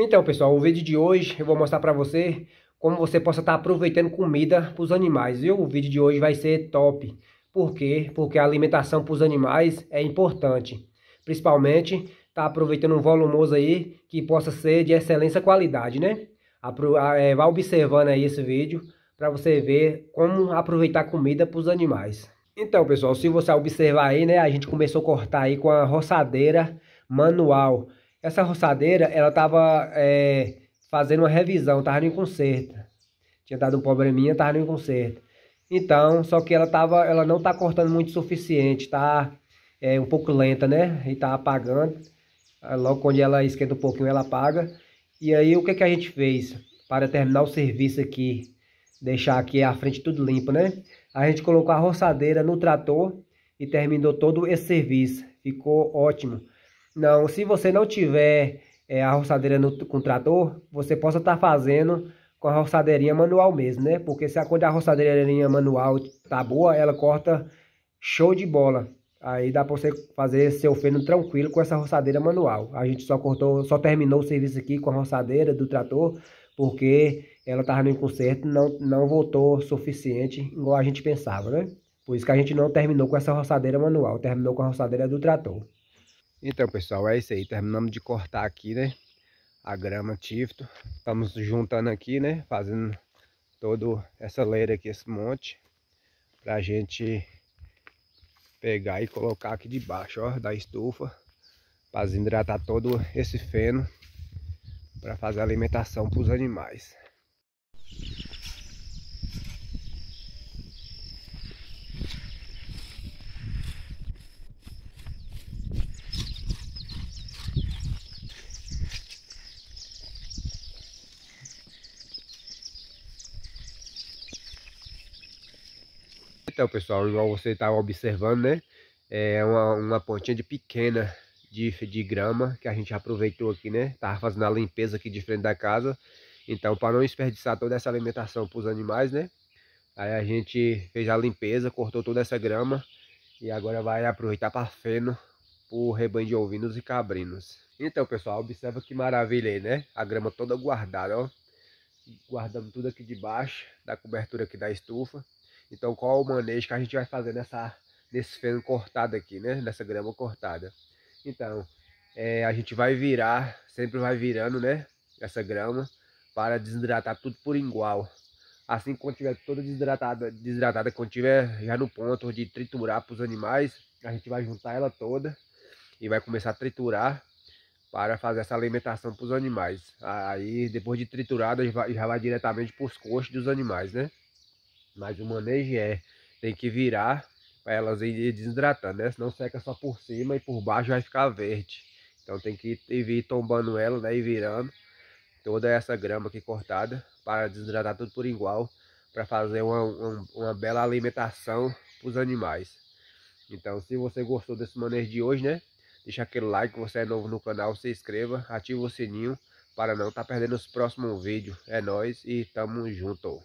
Então, pessoal, o vídeo de hoje eu vou mostrar para você como você possa estar tá aproveitando comida para os animais, viu? O vídeo de hoje vai ser top. Por quê? Porque a alimentação para os animais é importante. Principalmente, tá aproveitando um volumoso aí que possa ser de excelência qualidade, né? É, vai observando aí esse vídeo para você ver como aproveitar comida para os animais. Então, pessoal, se você observar aí, né? A gente começou a cortar aí com a roçadeira manual. Essa roçadeira, ela tava é, fazendo uma revisão, tava em conserto. Tinha dado um probleminha, tava em conserto. Então, só que ela tava, ela não tá cortando muito o suficiente, tá é, um pouco lenta, né? E tá apagando. Logo quando ela esquenta um pouquinho, ela apaga. E aí, o que que a gente fez para terminar o serviço aqui? Deixar aqui a frente tudo limpo né? A gente colocou a roçadeira no trator e terminou todo esse serviço. Ficou ótimo. Não, se você não tiver é, a roçadeira no, com trator, você possa estar tá fazendo com a roçadeirinha manual mesmo, né? Porque se a, quando a roçadeirinha manual tá boa, ela corta show de bola. Aí dá para você fazer seu feno tranquilo com essa roçadeira manual. A gente só cortou, só terminou o serviço aqui com a roçadeira do trator, porque ela tava no conserto, não não voltou suficiente igual a gente pensava, né? Por isso que a gente não terminou com essa roçadeira manual, terminou com a roçadeira do trator. Então, pessoal, é isso aí. Terminamos de cortar aqui, né? A grama tifto. Estamos juntando aqui, né? Fazendo toda essa leira aqui, esse monte. Pra gente pegar e colocar aqui debaixo, ó, da estufa. Pra desidratar todo esse feno. Pra fazer alimentação pros animais. Então, pessoal, igual você está observando, né? É uma, uma pontinha de pequena de, de grama que a gente aproveitou aqui, né? Tava fazendo a limpeza aqui de frente da casa. Então, para não desperdiçar toda essa alimentação para os animais, né? Aí a gente fez a limpeza, cortou toda essa grama e agora vai aproveitar para feno o rebanho de ovinos e cabrinos. Então, pessoal, observa que maravilha aí, né? A grama toda guardada, ó. Guardamos tudo aqui debaixo da cobertura aqui da estufa. Então qual o manejo que a gente vai fazer nessa, nesse feno cortado aqui, né? Nessa grama cortada. Então, é, a gente vai virar, sempre vai virando, né? Essa grama para desidratar tudo por igual. Assim quando tiver toda desidratada, desidratada quando tiver já no ponto de triturar para os animais, a gente vai juntar ela toda e vai começar a triturar para fazer essa alimentação para os animais. Aí depois de triturada já vai diretamente para os coxos dos animais, né? Mas o manejo é, tem que virar para elas ir desidratando, né? Senão seca só por cima e por baixo vai ficar verde. Então tem que ir, ir tombando ela, né? E virando toda essa grama aqui cortada para desidratar tudo por igual. Para fazer uma, uma, uma bela alimentação para os animais. Então se você gostou desse manejo de hoje, né? Deixa aquele like, se você é novo no canal, se inscreva, ativa o sininho para não estar tá perdendo os próximos vídeos. É nóis e tamo junto.